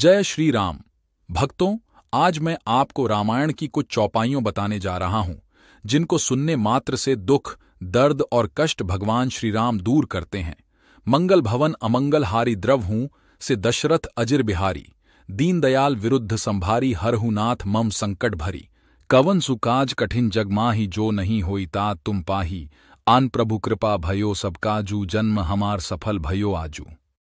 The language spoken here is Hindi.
जय श्री राम भक्तों आज मैं आपको रामायण की कुछ चौपाइयों बताने जा रहा हूं जिनको सुनने मात्र से दुख दर्द और कष्ट भगवान श्री राम दूर करते हैं मंगल भवन अमंगल हारी द्रव हूं से दशरथ अजिर बिहारी दीनदयाल विरुद्ध संभारी हरहुनाथ मम संकट भरी कवन सुकाज कठिन जगमाही जो नहीं होई ता तुम पाही आन प्रभु कृपा भयो सबकाजू जन्म हमार सफल भयो आजू